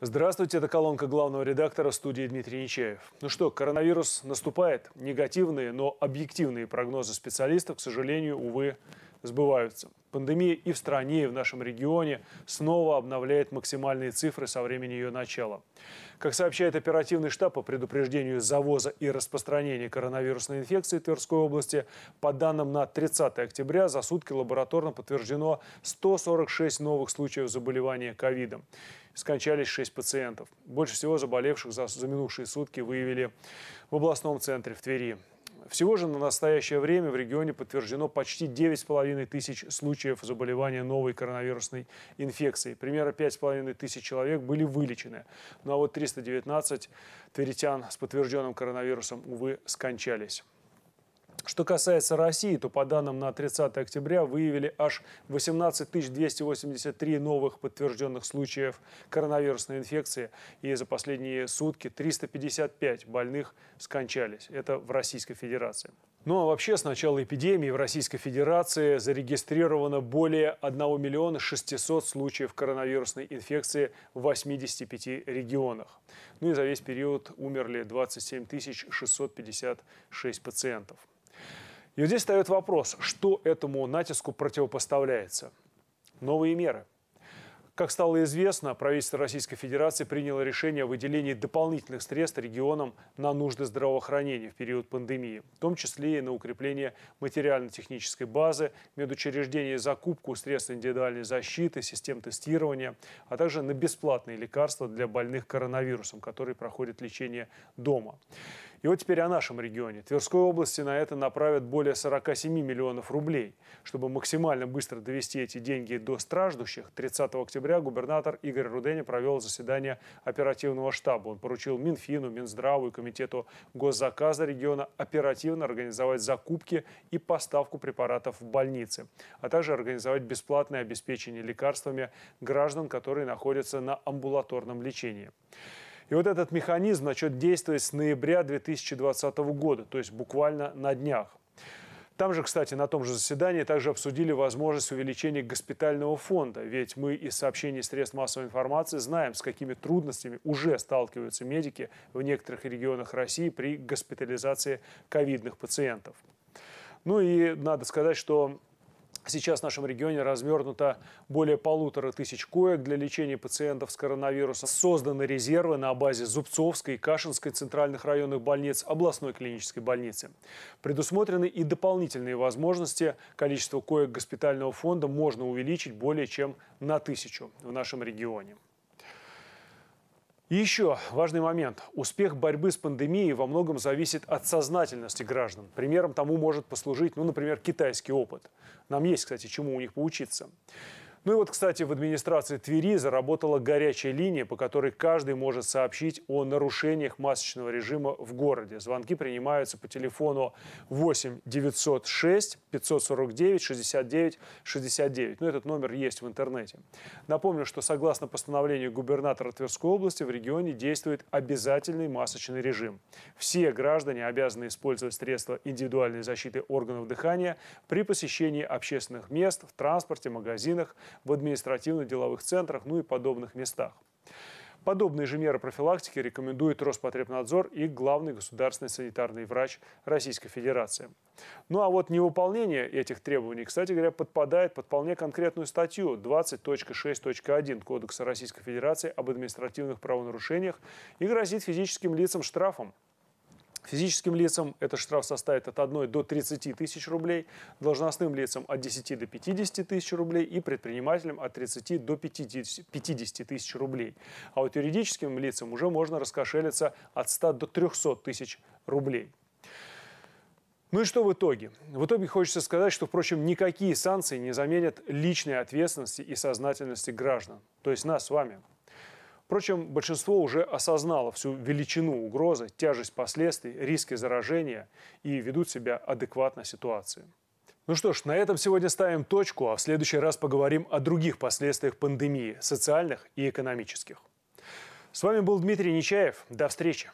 Здравствуйте, это колонка главного редактора студии Дмитрий Нечаев. Ну что, коронавирус наступает. Негативные, но объективные прогнозы специалистов, к сожалению, увы, сбываются. Пандемия и в стране, и в нашем регионе снова обновляет максимальные цифры со времени ее начала. Как сообщает оперативный штаб по предупреждению завоза и распространения коронавирусной инфекции Тверской области, по данным на 30 октября за сутки лабораторно подтверждено 146 новых случаев заболевания ковидом. Скончались 6 пациентов. Больше всего заболевших за, за минувшие сутки выявили в областном центре в Твери. Всего же на настоящее время в регионе подтверждено почти 9,5 тысяч случаев заболевания новой коронавирусной инфекцией. Примерно 5,5 тысяч человек были вылечены. Ну а вот 319 тверитян с подтвержденным коронавирусом, увы, скончались. Что касается России, то по данным на 30 октября выявили аж 18 283 новых подтвержденных случаев коронавирусной инфекции. И за последние сутки 355 больных скончались. Это в Российской Федерации. Ну а вообще с начала эпидемии в Российской Федерации зарегистрировано более 1 миллиона 600 случаев коронавирусной инфекции в 85 регионах. Ну и за весь период умерли 27 656 пациентов. И вот здесь встает вопрос, что этому натиску противопоставляется? Новые меры. Как стало известно, правительство Российской Федерации приняло решение о выделении дополнительных средств регионам на нужды здравоохранения в период пандемии, в том числе и на укрепление материально-технической базы, медучреждений закупку средств индивидуальной защиты, систем тестирования, а также на бесплатные лекарства для больных коронавирусом, которые проходят лечение дома. И вот теперь о нашем регионе. Тверской области на это направят более 47 миллионов рублей. Чтобы максимально быстро довести эти деньги до страждущих, 30 октября губернатор Игорь Руденя провел заседание оперативного штаба. Он поручил Минфину, Минздраву и Комитету госзаказа региона оперативно организовать закупки и поставку препаратов в больницы, а также организовать бесплатное обеспечение лекарствами граждан, которые находятся на амбулаторном лечении. И вот этот механизм начнет действовать с ноября 2020 года, то есть буквально на днях. Там же, кстати, на том же заседании также обсудили возможность увеличения госпитального фонда, ведь мы из сообщений средств массовой информации знаем, с какими трудностями уже сталкиваются медики в некоторых регионах России при госпитализации ковидных пациентов. Ну и надо сказать, что Сейчас в нашем регионе размернуто более полутора тысяч коек для лечения пациентов с коронавирусом. Созданы резервы на базе Зубцовской и Кашинской центральных районных больниц, областной клинической больницы. Предусмотрены и дополнительные возможности. Количество коек госпитального фонда можно увеличить более чем на тысячу в нашем регионе еще важный момент. Успех борьбы с пандемией во многом зависит от сознательности граждан. Примером тому может послужить, ну, например, китайский опыт. Нам есть, кстати, чему у них поучиться. Ну и вот, кстати, в администрации Твери заработала горячая линия, по которой каждый может сообщить о нарушениях масочного режима в городе. Звонки принимаются по телефону 8 906 549 69 69. Ну, этот номер есть в интернете. Напомню, что согласно постановлению губернатора Тверской области в регионе действует обязательный масочный режим. Все граждане обязаны использовать средства индивидуальной защиты органов дыхания при посещении общественных мест, в транспорте, магазинах, в административно-деловых центрах, ну и подобных местах. Подобные же меры профилактики рекомендует Роспотребнадзор и главный государственный санитарный врач Российской Федерации. Ну а вот невыполнение этих требований, кстати говоря, подпадает под вполне конкретную статью 20.6.1 Кодекса Российской Федерации об административных правонарушениях и грозит физическим лицам штрафом Физическим лицам этот штраф составит от 1 до 30 тысяч рублей, должностным лицам от 10 до 50 тысяч рублей и предпринимателям от 30 до 50 тысяч рублей. А вот юридическим лицам уже можно раскошелиться от 100 до 300 тысяч рублей. Ну и что в итоге? В итоге хочется сказать, что, впрочем, никакие санкции не заменят личной ответственности и сознательности граждан. То есть нас с вами. Впрочем, большинство уже осознало всю величину угрозы, тяжесть последствий, риски заражения и ведут себя адекватно ситуации. Ну что ж, на этом сегодня ставим точку, а в следующий раз поговорим о других последствиях пандемии, социальных и экономических. С вами был Дмитрий Нечаев. До встречи!